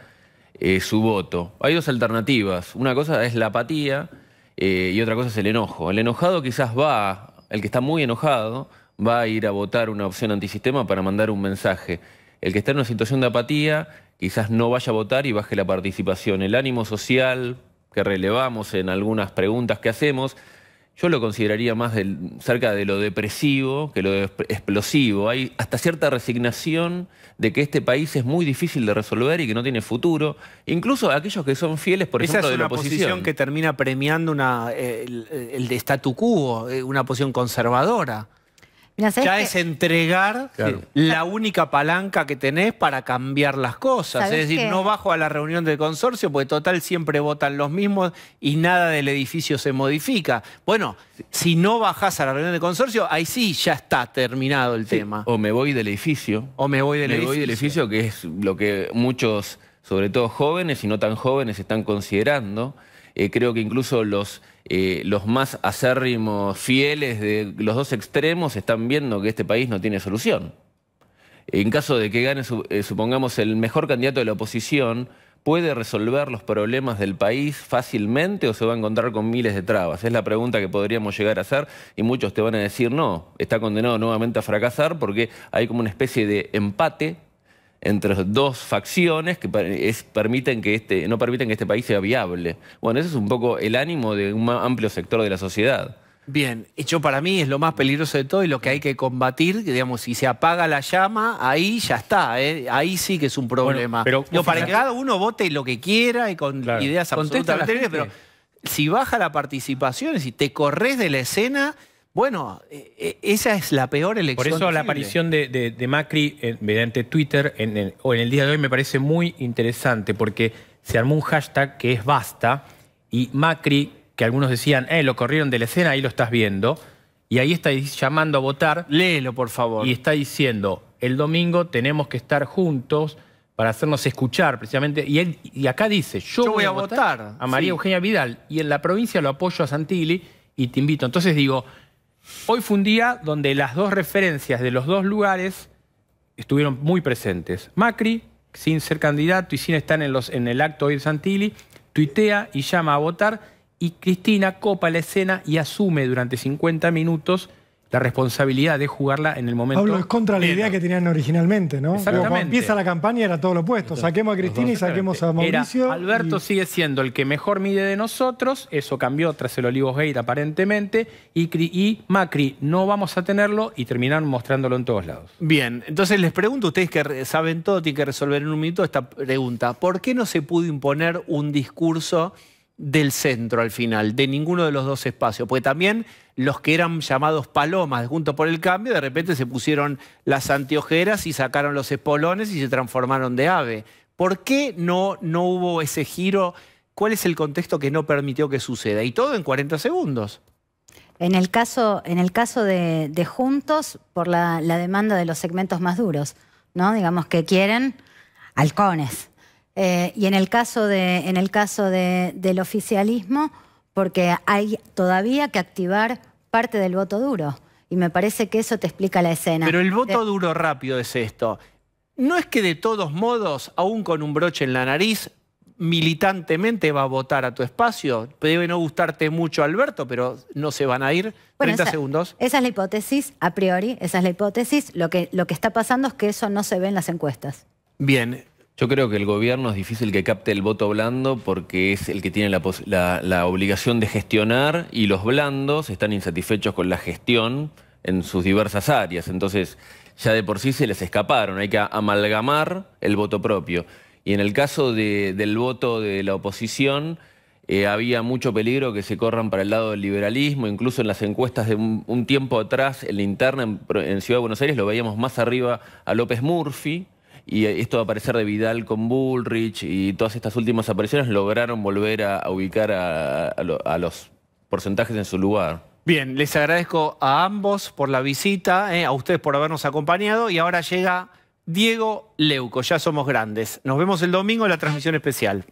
eh, su voto. Hay dos alternativas. Una cosa es la apatía, eh, y otra cosa es el enojo. El enojado quizás va, el que está muy enojado, va a ir a votar una opción antisistema para mandar un mensaje. El que está en una situación de apatía quizás no vaya a votar y baje la participación. El ánimo social que relevamos en algunas preguntas que hacemos yo lo consideraría más del, cerca de lo depresivo que lo explosivo. Hay hasta cierta resignación de que este país es muy difícil de resolver y que no tiene futuro. Incluso aquellos que son fieles, por ejemplo, de la oposición. es una posición que termina premiando el, de statu quo, eh, una posición conservadora. Ya, es entregar la única palanca que tenés para cambiar las cosas. Es decir, no bajo a la reunión del consorcio, porque total siempre votan los mismos y nada del edificio se modifica. Bueno, si no bajás a la reunión del consorcio, ahí sí ya está terminado el tema. O me voy del edificio. O me voy del edificio. me voy del edificio, que es lo que muchos, sobre todo jóvenes y no tan jóvenes, están considerando. Eh, creo que incluso los eh, los más acérrimos fieles de los dos extremos están viendo que este país no tiene solución. En caso de que gane, eh, supongamos, el mejor candidato de la oposición, ¿puede resolver los problemas del país fácilmente o se va a encontrar con miles de trabas? Es la pregunta que podríamos llegar a hacer y muchos te van a decir no, está condenado nuevamente a fracasar porque hay como una especie de empate entre dos facciones que permiten que este, no permiten que este país sea viable. Bueno, ese es un poco el ánimo de un amplio sector de la sociedad. Bien, hecho para mí es lo más peligroso de todo y lo que hay que combatir, digamos, si se apaga la llama, ahí ya está, ¿eh? ahí sí que es un problema. no, para que cada uno vote lo que quiera y con ideas absolutamente pero si baja la participación, si te corres de la escena bueno, e, e, esa es la peor elección. Por eso la aparición de, Macri eh, mediante Twitter en el, o en el día de hoy me parece muy interesante porque se armó un hashtag que es basta y Macri, que algunos decían, eh, lo corrieron de la escena, ahí lo estás viendo, y ahí está llamando a votar. Léelo, por favor. Y está diciendo, el domingo tenemos que estar juntos para hacernos escuchar, precisamente. Y, él, y acá dice, yo, voy, a votar, a María Eugenia Vidal y en la provincia lo apoyo a Santilli y te invito. Entonces digo Hoy fue un día donde las dos referencias de los dos lugares estuvieron muy presentes. Macri, sin ser candidato y sin estar en, los, el acto hoy de Santilli, tuitea y llama a votar y Cristina copa la escena y asume durante 50 minutos la responsabilidad de jugarla en el momento. Pablo, es contra la idea que tenían originalmente, ¿no? Cuando empieza la campaña era todo lo opuesto. Saquemos a Cristina y saquemos a Mauricio. Alberto sigue siendo el que mejor mide de nosotros. Eso cambió tras el Olivos Gate aparentemente. Y, y Macri no vamos a tenerlo y terminaron mostrándolo en todos lados. Bien, entonces les pregunto ustedes que saben todo, tienen que resolver en un minuto esta pregunta. ¿Por qué no se pudo imponer un discurso del centro al final, de ninguno de los dos espacios? Porque también los que eran llamados palomas junto por el cambio, de repente se pusieron las anteojeras y sacaron los espolones y se transformaron de ave. ¿Por qué no, no hubo ese giro? ¿Cuál es el contexto que no permitió que suceda? Y todo en 40 segundos. En el caso, en el caso de, Juntos, por la, demanda de los segmentos más duros, ¿no? Digamos que quieren halcones. Eh, y en el caso, de, en el caso del oficialismo, porque hay todavía que activar parte del voto duro. Y me parece que eso te explica la escena. Pero el voto duro rápido es esto. No es que de todos modos, aún con un broche en la nariz, militantemente va a votar a tu espacio. Debe no gustarte mucho Alberto, pero no se van a ir. 30 segundos. Esa es la hipótesis, a priori, esa es la hipótesis. Lo que, lo que está pasando es que eso no se ve en las encuestas. Bien, yo creo que el gobierno es difícil que capte el voto blando porque es el que tiene la, obligación de gestionar y los blandos están insatisfechos con la gestión en sus diversas áreas. Entonces, ya de por sí se les escaparon, hay que amalgamar el voto propio. Y en el caso del voto de la oposición, eh, había mucho peligro que se corran para el lado del liberalismo, incluso en las encuestas de un, tiempo atrás, en la interna en Ciudad de Buenos Aires, lo veíamos más arriba a López Murphy y esto de aparecer de Vidal con Bullrich y todas estas últimas apariciones lograron volver a, ubicar a, los porcentajes en su lugar. Bien, les agradezco a ambos por la visita, eh, a ustedes por habernos acompañado y ahora llega Diego Leuco, ya somos grandes. Nos vemos el domingo en la transmisión especial.